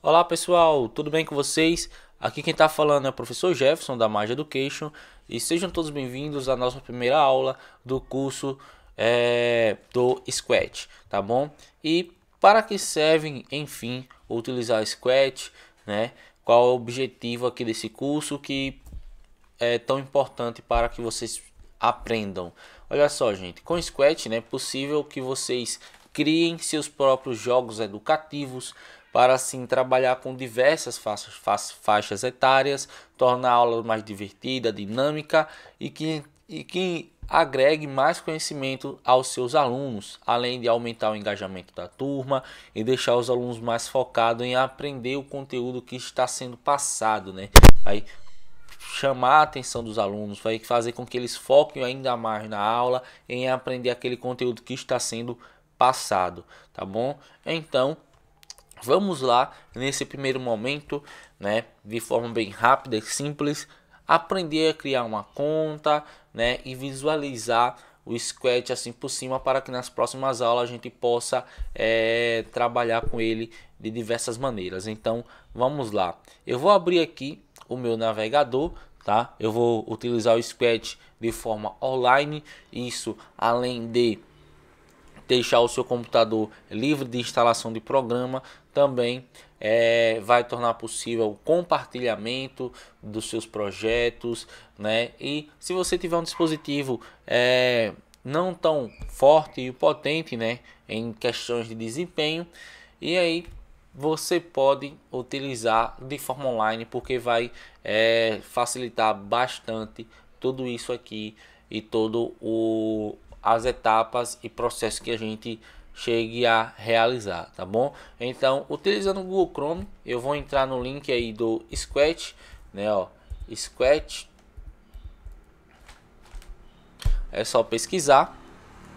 Olá pessoal, tudo bem com vocês? Aqui quem está falando é o professor Jefferson da Magia Education e sejam todos bem-vindos à nossa primeira aula do curso é, do Squat, tá bom? E para que servem, enfim, utilizar o Squat, né? Qual é o objetivo aqui desse curso que é tão importante para que vocês aprendam? Olha só, gente, com o Squat né, é possível que vocês criem seus próprios jogos educativos, para assim trabalhar com diversas faixas, faixas, etárias, tornar a aula mais divertida, dinâmica e que, e que agregue mais conhecimento aos seus alunos, além de aumentar o engajamento da turma e deixar os alunos mais focados em aprender o conteúdo que está sendo passado, né? Aí chamar a atenção dos alunos, vai fazer com que eles foquem ainda mais na aula em aprender aquele conteúdo que está sendo passado, tá bom? Então, Vamos lá nesse primeiro momento, né, de forma bem rápida e simples, aprender a criar uma conta, né, e visualizar o Scratch assim por cima para que nas próximas aulas a gente possa é, trabalhar com ele de diversas maneiras. Então vamos lá. Eu vou abrir aqui o meu navegador, tá? Eu vou utilizar o Scratch de forma online. Isso além de deixar o seu computador livre de instalação de programa, também é, vai tornar possível o compartilhamento dos seus projetos, né? E se você tiver um dispositivo é, não tão forte e potente, né, em questões de desempenho, e aí você pode utilizar de forma online, porque vai é, facilitar bastante tudo isso aqui e todo o as etapas e processos que a gente chegue a realizar, tá bom? Então, utilizando o Google Chrome, eu vou entrar no link aí do Sketch, né, ó, Sketch. É só pesquisar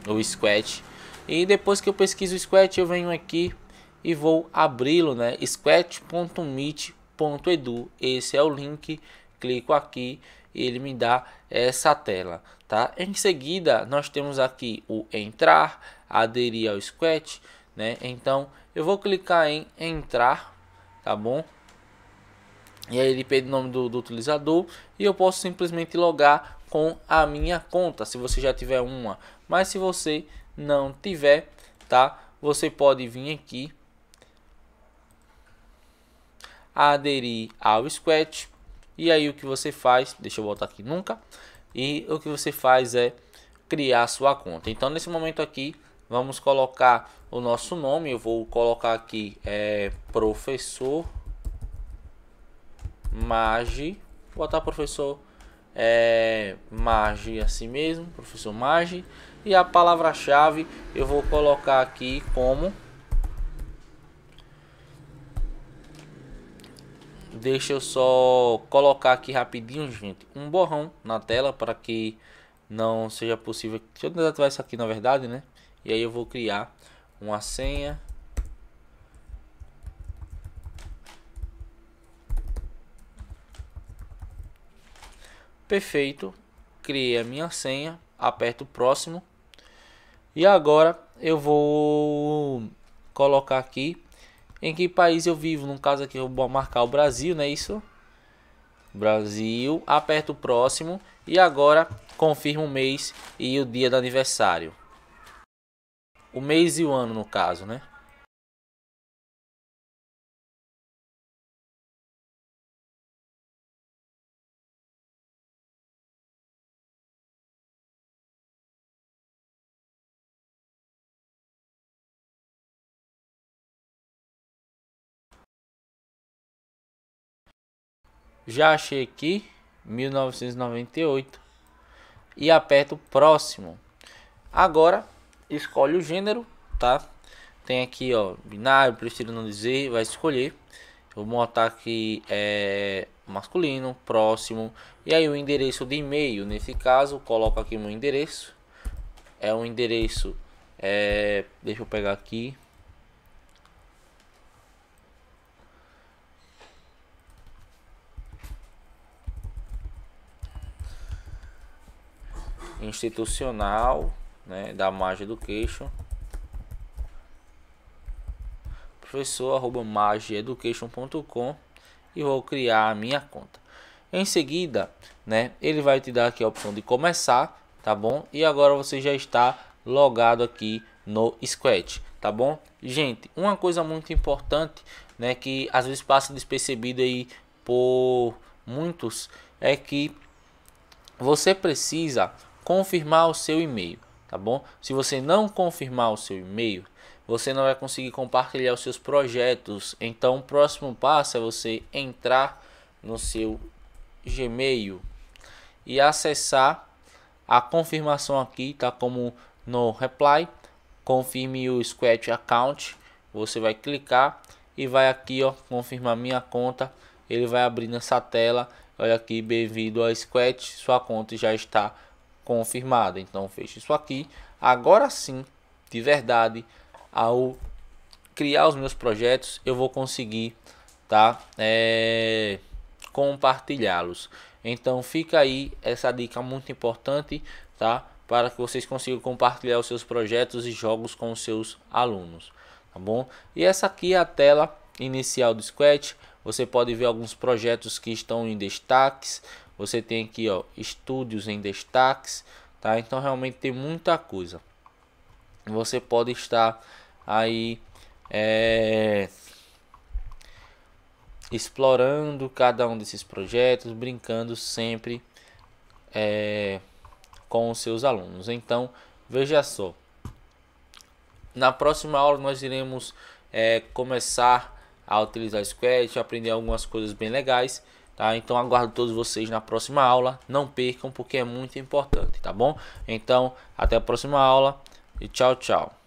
o Sketch e depois que eu pesquiso o Sketch, eu venho aqui e vou abri-lo, né? sketch.meet.edu. Esse é o link. Clico aqui e ele me dá essa tela, tá? Em seguida, nós temos aqui o entrar, aderir ao Sketch, né? Então, eu vou clicar em entrar, tá bom? E aí ele pede o nome do, do utilizador e eu posso simplesmente logar com a minha conta, se você já tiver uma. Mas se você não tiver, tá? Você pode vir aqui aderir ao Scratch e aí o que você faz, deixa eu voltar aqui nunca, e o que você faz é criar sua conta. Então nesse momento aqui, vamos colocar o nosso nome, eu vou colocar aqui é, professor Magi, vou botar professor é, Magi assim mesmo, professor Magi, e a palavra-chave eu vou colocar aqui como Deixa eu só colocar aqui rapidinho, gente, um borrão na tela para que não seja possível. Deixa eu desativar isso aqui, na verdade, né? E aí eu vou criar uma senha. Perfeito. Criei a minha senha. Aperto o próximo. E agora eu vou colocar aqui em que país eu vivo. No caso aqui eu vou marcar o Brasil, não é isso? Brasil, aperto o próximo e agora confirmo o mês e o dia do aniversário. O mês e o ano no caso, né? Já achei aqui 1998 e aperto próximo. Agora escolhe o gênero, tá? Tem aqui, ó, binário, prefiro não dizer, vai escolher. Eu vou montar aqui é masculino, próximo, e aí o endereço de e-mail, nesse caso, coloco aqui meu endereço. É um endereço é, deixa eu pegar aqui. institucional né, da margem do queixo professor@magieducation.com e vou criar a minha conta. Em seguida, né, ele vai te dar aqui a opção de começar, tá bom? E agora você já está logado aqui no Squatch, tá bom? Gente, uma coisa muito importante, né, que às vezes passa despercebida aí por muitos é que você precisa confirmar o seu e-mail, tá bom? Se você não confirmar o seu e-mail, você não vai conseguir compartilhar os seus projetos. Então, o próximo passo é você entrar no seu Gmail e acessar a confirmação aqui, tá como no reply, confirme o Squat account. Você vai clicar e vai aqui, ó, confirmar minha conta. Ele vai abrir nessa tela. Olha aqui, bem-vindo ao Squat. sua conta já está confirmada. Então feche isso aqui. Agora sim, de verdade, ao criar os meus projetos, eu vou conseguir tá? É, compartilhá-los. Então fica aí essa dica muito importante, tá? Para que vocês consigam compartilhar os seus projetos e jogos com os seus alunos, tá bom? E essa aqui é a tela inicial do Scratch. Você pode ver alguns projetos que estão em destaques, você tem aqui, ó, estúdios em destaques, tá? Então realmente tem muita coisa. Você pode estar aí é, explorando cada um desses projetos, brincando sempre é, com os seus alunos. Então, veja só. Na próxima aula nós iremos é, começar a utilizar Scratch, aprender algumas coisas bem legais. Tá? Então aguardo todos vocês na próxima aula. Não percam porque é muito importante, tá bom? Então, até a próxima aula e tchau, tchau.